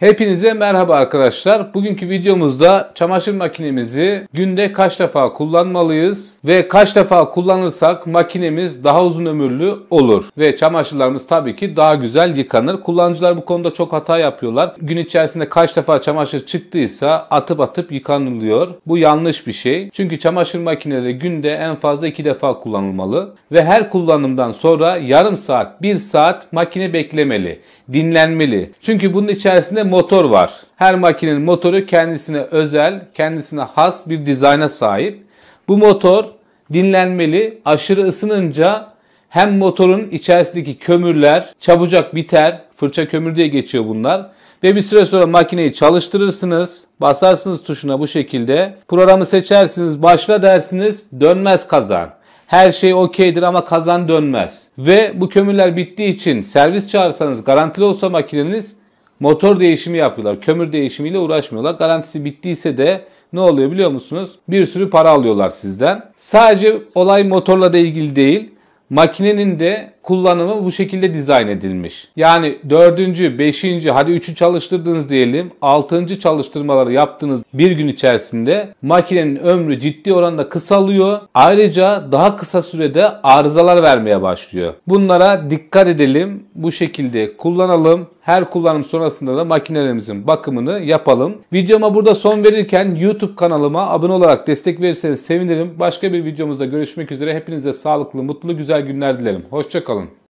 Hepinize merhaba arkadaşlar. Bugünkü videomuzda çamaşır makinemizi günde kaç defa kullanmalıyız ve kaç defa kullanırsak makinemiz daha uzun ömürlü olur. Ve çamaşırlarımız tabii ki daha güzel yıkanır. Kullanıcılar bu konuda çok hata yapıyorlar. Gün içerisinde kaç defa çamaşır çıktıysa atıp atıp yıkanılıyor. Bu yanlış bir şey. Çünkü çamaşır makineleri günde en fazla 2 defa kullanılmalı. Ve her kullanımdan sonra yarım saat, 1 saat makine beklemeli, dinlenmeli. Çünkü bunun içerisinde motor var. Her makinenin motoru kendisine özel, kendisine has bir dizayna sahip. Bu motor dinlenmeli, aşırı ısınınca hem motorun içerisindeki kömürler çabucak biter, fırça kömür diye geçiyor bunlar. Ve bir süre sonra makineyi çalıştırırsınız, basarsınız tuşuna bu şekilde. Programı seçersiniz, başla dersiniz, dönmez kazan. Her şey okeydir ama kazan dönmez. Ve bu kömürler bittiği için servis çağırsanız garantili olsa makineniz motor değişimi yapıyorlar. Kömür değişimiyle uğraşmıyorlar. Garantisi bittiyse de ne oluyor biliyor musunuz? Bir sürü para alıyorlar sizden. Sadece olay motorla da ilgili değil. Makinenin de kullanımı bu şekilde dizayn edilmiş. Yani 4. 5. hadi 3'ü çalıştırdınız diyelim. 6. çalıştırmaları yaptığınız bir gün içerisinde makinenin ömrü ciddi oranda kısalıyor. Ayrıca daha kısa sürede arızalar vermeye başlıyor. Bunlara dikkat edelim. Bu şekilde kullanalım. Her kullanım sonrasında da makinelerimizin bakımını yapalım. Videoma burada son verirken YouTube kanalıma abone olarak destek verirseniz sevinirim. Başka bir videomuzda görüşmek üzere. Hepinize sağlıklı, mutlu, güzel güzel günler dilerim. Hoşçakalın.